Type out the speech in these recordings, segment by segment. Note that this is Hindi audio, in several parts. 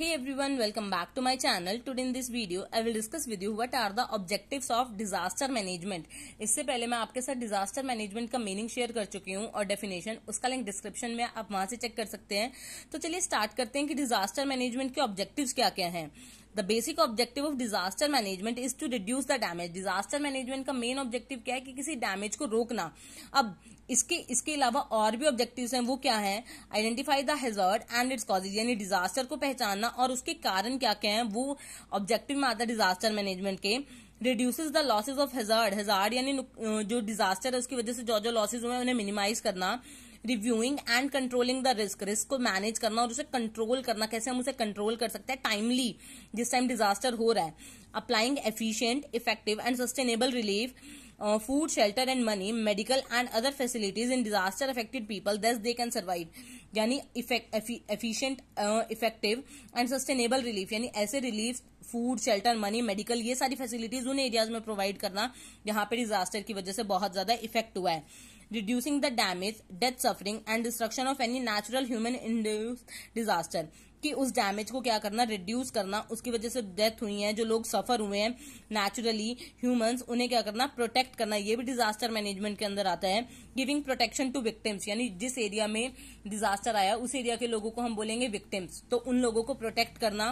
Hey everyone, welcome back to my channel. Today in this video, I will discuss with you what are the objectives of disaster management. इससे पहले मैं आपके साथ disaster management का meaning share कर चुकी हूँ और definition, उसका link description में आप वहाँ से check कर सकते हैं तो चलिए start करते हैं कि disaster management के objectives क्या क्या हैं the basic objective of disaster management is to reduce the damage disaster management का मेन ऑब्जेक्टिव क्या है कि किसी डैमेज को रोकना अब इसके इसके अलावा और भी ऑब्जेक्टिव्स हैं वो क्या है identify the hazard and its causes यानी डिजास्टर को पहचानना और उसके कारण क्या क्या है वो ऑब्जेक्टिव में आता है डिजास्टर मैनेजमेंट के reduces the losses of hazard hazard यानी जो डिजास्टर है उसकी वजह से जो जो लॉसेज हुए हैं उन्हें मिनिमाइज करना reviewing and controlling the risk risk को मैनेज करना और उसे कंट्रोल करना कैसे हम उसे कंट्रोल कर सकते हैं टाइमली जिस टाइम डिजास्टर हो रहा है applying efficient effective and sustainable relief food shelter and money medical and other facilities in disaster affected people thus they can survive यानी efficient effective and sustainable relief यानी ऐसे relief food shelter money medical ये सारी फैसिलिटीज उन एरियाज में प्रोवाइड करना जहां पर डिजास्टर की वजह से बहुत ज्यादा इफेक्ट हुआ है reducing the damage death suffering and destruction of any natural human induce disaster कि उस डैमेज को क्या करना रिड्यूस करना उसकी वजह से डेथ हुई है जो लोग सफर हुए हैं नेचुरली ह्यूमंस उन्हें क्या करना प्रोटेक्ट करना ये भी डिजास्टर मैनेजमेंट के अंदर आता है गिविंग प्रोटेक्शन टू विक्टिम्स यानी जिस एरिया में डिजास्टर डिजास्टर आया उस एरिया के लोगों को हम बोलेंगे विक्टिम्स तो उन लोगों को प्रोटेक्ट करना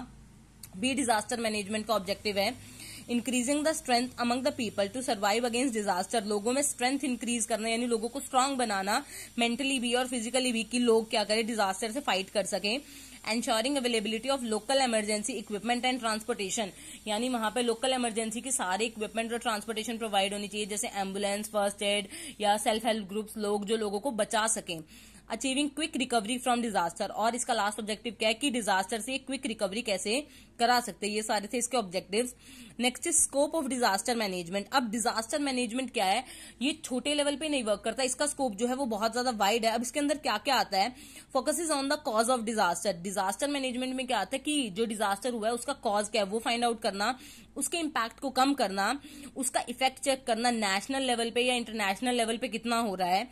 भी डिजास्टर मैनेजमेंट का ऑब्जेक्टिव है increasing the strength among the people to survive against disaster लोगों में स्ट्रेंथ इंक्रीज करना यानी लोगों को स्ट्रांग बनाना मेंटली भी और फिजिकली भी कि लोग क्या करें डिजास्टर से फाइट कर सके ensuring availability of local emergency equipment and transportation यानी वहां पर लोकल इमरजेंसी की सारे इक्विपमेंट और ट्रांसपोर्टेशन प्रोवाइड होनी चाहिए जैसे एम्बुलेंस फर्स्ट एड या सेल्फ हेल्प ग्रुप्स लोग जो लोगों को बचा सकें achieving quick recovery from disaster और इसका लास्ट ऑब्जेक्टिव क्या है कि डिजास्टर से क्विक रिकवरी कैसे करा सकते ये सारे थे इसके objective next is scope of disaster management अब डिजास्टर मैनेजमेंट क्या है ये छोटे लेवल पे नहीं वर्क करता इसका स्कोप जो है वो बहुत ज्यादा वाइड है अब इसके अंदर क्या क्या आता है focus is on the cause of disaster disaster management में क्या आता है कि जो डिजास्टर हुआ है उसका कॉज क्या है वो फाइंड आउट करना उसके इम्पैक्ट को कम करना उसका इफेक्ट चेक करना नेशनल लेवल पे या इंटरनेशनल लेवल पे कितना हो रहा है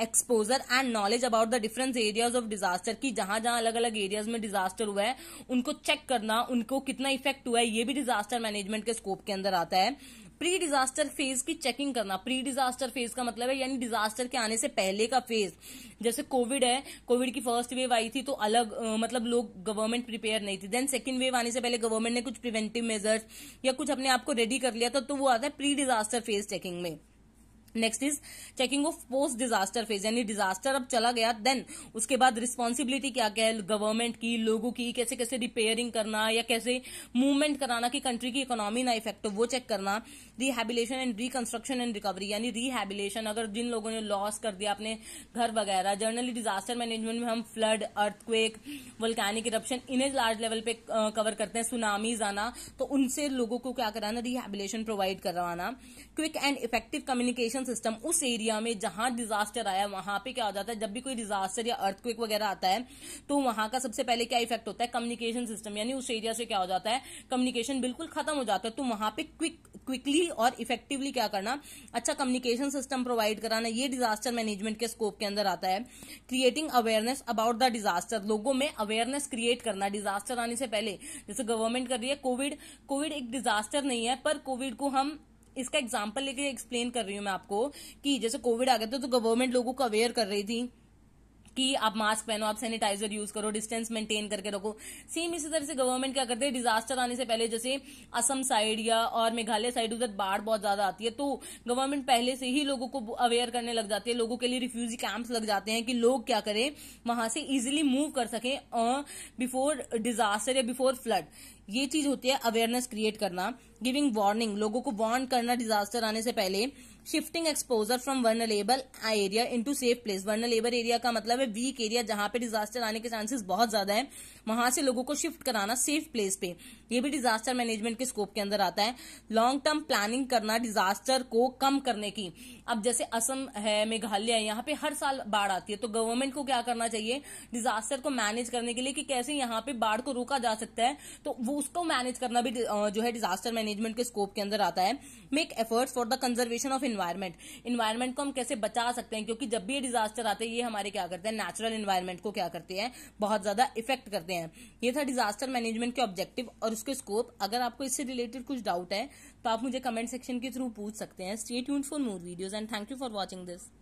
exposure and knowledge about the difference areas of disaster की जहां जहां अलग अलग एरियाज में डिजास्टर हुआ है उनको चेक करना उनको कितना इफेक्ट हुआ है ये भी डिजास्टर मैनेजमेंट के स्कोप के अंदर आता है प्री डिजास्टर फेज की चेकिंग करना प्री डिजास्टर फेज का मतलब है यानी डिजास्टर के आने से पहले का फेज जैसे कोविड है कोविड की फर्स्ट वेव आई थी तो अलग आ, मतलब लोग गवर्नमेंट प्रिपेयर नहीं थी देन सेकंड वेव आने से पहले गवर्नमेंट ने कुछ प्रिवेंटिव मेजर्स या कुछ अपने आप को रेडी कर लिया था तो वो आता है प्री डिजास्टर फेज चेकिंग में next is checking of post disaster phase यानी डिजास्टर अब चला गया देन उसके बाद रिस्पॉन्सिबिलिटी क्या क्या है गवर्नमेंट की लोगों की कैसे कैसे रिपेयरिंग करना या कैसे मूवमेंट कराना कि कंट्री की इकोनॉमी ना इफेक्ट हो वो चेक करना rehabilitation and reconstruction and recovery यानी रिहेबिलेशन अगर जिन लोगों ने लॉस कर दिया अपने घर वगैरह जर्नली डिजास्टर मैनेजमेंट में हम फ्लड अर्थक्वेक वल्कैनिक इरप्शन इन्हें लार्ज लेवल पे कवर करते हैं सुनामीज आना तो उनसे लोगों को क्या कराना रिहेबिलेशन प्रोवाइड करवाना quick and effective communication irrigation system उस एरिया में जहां डिजास्टर आया वहां पे क्या हो जाता है जब भी कोई डिजास्टर या अर्थक्विक वगैरह आता है तो वहां का सबसे पहले क्या इफेक्ट होता है कम्युनिकेशन सिस्टम यानी उस एरिया से क्या हो जाता है कम्युनिकेशन बिल्कुल खत्म हो जाता है तो वहां पर क्विक क्विकली और इफेक्टिवली क्या करना अच्छा कम्युनिकेशन सिस्टम प्रोवाइड कराना ये डिजास्टर मैनेजमेंट के स्कोप के अंदर आता है creating awareness about the disaster लोगों में अवेयरनेस क्रिएट करना डिजास्टर आने से पहले जैसे गवर्नमेंट कर रही है कोविड कोविड एक डिजास्टर नहीं है पर कोविड को हम इसका एग्जाम्पल लेकर एक्सप्लेन कर रही हूँ मैं आपको कि जैसे कोविड आ गया था तो गवर्नमेंट लोगों को अवेयर कर रही थी कि आप मास्क पहनो आप सैनिटाइजर यूज करो डिस्टेंस मेंटेन करके रखो सेम इसी तरह से गवर्नमेंट क्या करते हैं डिजास्टर आने से पहले जैसे असम साइड या और मेघालय साइड उधर बाढ़ बहुत ज्यादा आती है तो गवर्नमेंट पहले से ही लोगों को अवेयर करने लग जाती है लोगों के लिए रिफ्यूजी कैंप्स लग जाते हैं कि लोग क्या करें वहां से इजिली मूव कर सकें बिफोर डिजास्टर या बिफोर फ्लड ये चीज होती है अवेयरनेस क्रिएट करना गिविंग वार्निंग लोगों को वार्न करना डिजास्टर आने से पहले shifting exposure from vulnerable area into safe place vulnerable area का मतलब है वीक एरिया जहां पे डिजास्टर आने के चांसेस बहुत ज्यादा है वहां से लोगों को शिफ्ट कराना सेफ प्लेस पे ये भी डिजास्टर मैनेजमेंट के स्कोप के अंदर आता है लॉन्ग टर्म प्लानिंग करना डिजास्टर को कम करने की अब जैसे असम है मेघालय है यहाँ पे हर साल बाढ़ आती है तो गवर्नमेंट को क्या करना चाहिए डिजास्टर को मैनेज करने के लिए कि कैसे यहाँ पे बाढ़ को रोका जा सकता है तो वो उसको मैनेज करना भी जो है डिजास्टर मैनेज मैनेजमेंट के स्कोप के अंदर आता है make efforts for the conservation of environment environment को हम कैसे बचा सकते हैं क्योंकि जब भी ये डिजास्टर आते हैं ये हमारे क्या करते हैं नेचुरल इन्वायरमेंट को क्या करते हैं बहुत ज्यादा इफेक्ट करते हैं ये था डिजास्टर मैनेजमेंट के ऑब्जेक्टिव और उसके स्कोप अगर आपको इससे रिलेटेड कुछ डाउट है तो आप मुझे कमेंट सेक्शन के थ्रू पूछ सकते हैं स्टेट यून for more videos and thank you for watching this